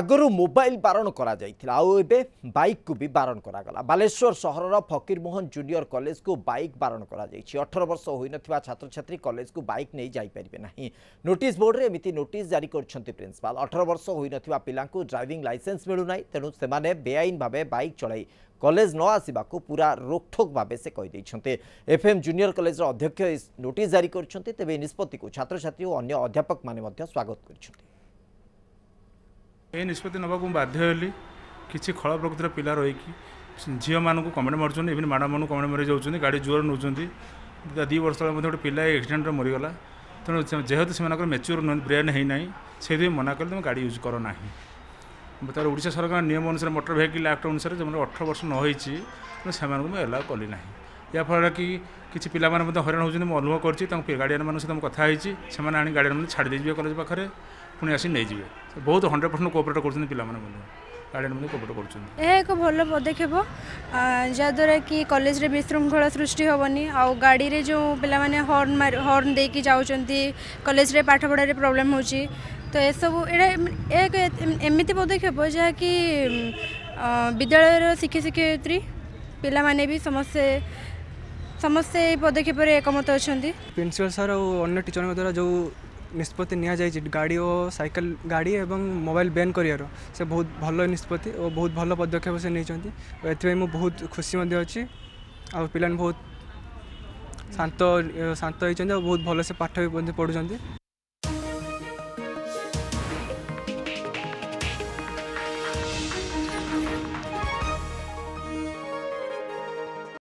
আগর mobile বারণ করা যাই আউ এবে বাইক কু বি বারণ করা গলা বালেশ্বর সহরর ফকিরমোহন জুনিয়র কলেজ কু বাইক বারণ করা যাই অঠর বর্ষ হয়ে নথিবা ছাত্রছাত্রী কলেজ কু বাইক নিয়ে যাই পারিবে নাহি নোটিস বোর্ড রে এমিতি নোটিস জারি করছেন প্রিন্সিপাল অঠর বর্ষ হয়ে নথিবা পিলা ড্রাইভিং লাইসেন্স মিলু না তেমন সে বেআইন ভাবে বাইক চলাই কলেজ ন আসবা পুরা রোকঠোক ভাবে সে কইদেইছন্তি এফএম জুনিয়র কলেজের অধ্যক্ষ নোটিস জারি করছন্তি তেবে নিষ্পত্তি ছাত্রছাত্রী ও অন্য অধ্যাপক মানে স্বাগত করছেন ଏ ନିଷ୍ପତ୍ତି ନେବାକୁ ମୁଁ ବାଧ୍ୟ ହେଲି କିଛି ଖଳ ପ୍ରକୃତିର ପିଲା ରହିକି ଝିଅମାନଙ୍କୁ କମେଣ୍ଟ ମାରୁଛନ୍ତି ଇଭିନ୍ ମ୍ୟାଡ଼ାମମାନଙ୍କୁ କମେଣ୍ଟ ମାରି ଯାଉଛନ୍ତି ଗାଡ଼ି ଜୋର ନେଉଛନ୍ତି ଦୁଇ ବର୍ଷ ତଳେ ମଧ୍ୟ ଗୋଟେ ପିଲା ଏକ୍ସିଡେଣ୍ଟରେ ମରିଗଲା ତେଣୁ ଯେହେତୁ ସେମାନଙ୍କର ମେଚ୍ୟୁର୍ ନୁହନ୍ତି ବ୍ରେନ୍ ହେଇନାହିଁ ସେଥିପାଇଁ ମନା କଲେ ତୁମେ ଗାଡ଼ି ୟୁଜ୍ କର ନାହିଁ ତା'ପରେ ଓଡ଼ିଶା ସରକାରଙ୍କ ନିୟମ ଅନୁସାରେ ମୋଟର ଭେହିକିଲ୍ ଆକ୍ଟ ଅନୁସାରେ ଯେଉଁମାନେ ଅଠର ବର୍ଷ ନ ହୋଇଛି ତେଣୁ ସେମାନଙ୍କୁ ମୁଁ ଏଲାଓ କଲି ନାହିଁ ଯାହାଫଳରେ କି କିଛି ପିଲାମାନେ ମଧ୍ୟ ହଇରାଣ ହେଉଛନ୍ତି ମୁଁ ଅନୁଭବ କରିଛି ତାଙ୍କ ଗାର୍ଡ଼ିଆନମାନଙ୍କ ସହିତ ମୁଁ କଥା ହେଇଛି ସେମାନେ ଆଣି ଗାର୍ଡ଼ିଆନମାନେ ଛାଡ଼ି ଦେଇଯିବେ କଲେଜ ପାଖରେ ପୁଣି ଆସି ନେଇଯିବେ ବହୁତ ହଣ୍ଡ୍ରେଡ଼ ପରସେଣ୍ଟ କୋଅପରେଟ୍ କରୁଛନ୍ତି ପିଲାମାନେ ମଧ୍ୟ ଗାର୍ଡ଼ିଆନ୍ ମଧ୍ୟ କୋଅପରେଟ୍ କରୁଛନ୍ତି ଏହା ଏକ ଭଲ ପଦକ୍ଷେପ ଯାହାଦ୍ୱାରା କି କଲେଜରେ ବିଶୃଙ୍ଖଳା ସୃଷ୍ଟି ହେବନି ଆଉ ଗାଡ଼ିରେ ଯେଉଁ ପିଲାମାନେ ହର୍ନ ହର୍ନ ଦେଇକି ଯାଉଛନ୍ତି କଲେଜରେ ପାଠପଢ଼ାରେ ପ୍ରୋବ୍ଲେମ୍ ହେଉଛି ତ ଏସବୁ ଏଇଟା ଏହା ଏକ ଏମିତି ପଦକ୍ଷେପ ଯାହାକି ବିଦ୍ୟାଳୟର ଶିକ୍ଷା ଶିକ୍ଷୟିତ୍ରୀ ପିଲାମାନେ ବି ସମସ୍ତେ ସମସ୍ତେ ଏହି ପଦକ୍ଷେପରେ ଏକମତ ଅଛନ୍ତି ପ୍ରିନ୍ସିପାଲ ସାର୍ ଆଉ ଅନ୍ୟ ଟିଚରଙ୍କ ଦ୍ୱାରା ଯେଉଁ ନିଷ୍ପତ୍ତି ନିଆଯାଇଛି ଗାଡ଼ି ଓ ସାଇକେଲ ଗାଡ଼ି ଏବଂ ମୋବାଇଲ ବ୍ୟାନ୍ କରିବାର ସେ ବହୁତ ଭଲ ନିଷ୍ପତ୍ତି ଓ ବହୁତ ଭଲ ପଦକ୍ଷେପ ସେ ନେଇଛନ୍ତି ଓ ଏଥିପାଇଁ ମୁଁ ବହୁତ ଖୁସି ମଧ୍ୟ ଅଛି ଆଉ ପିଲାମାନେ ବହୁତ ଶାନ୍ତ ଶାନ୍ତ ହେଇଛନ୍ତି ଆଉ ବହୁତ ଭଲସେ ପାଠ ବି ମଧ୍ୟ ପଢ଼ୁଛନ୍ତି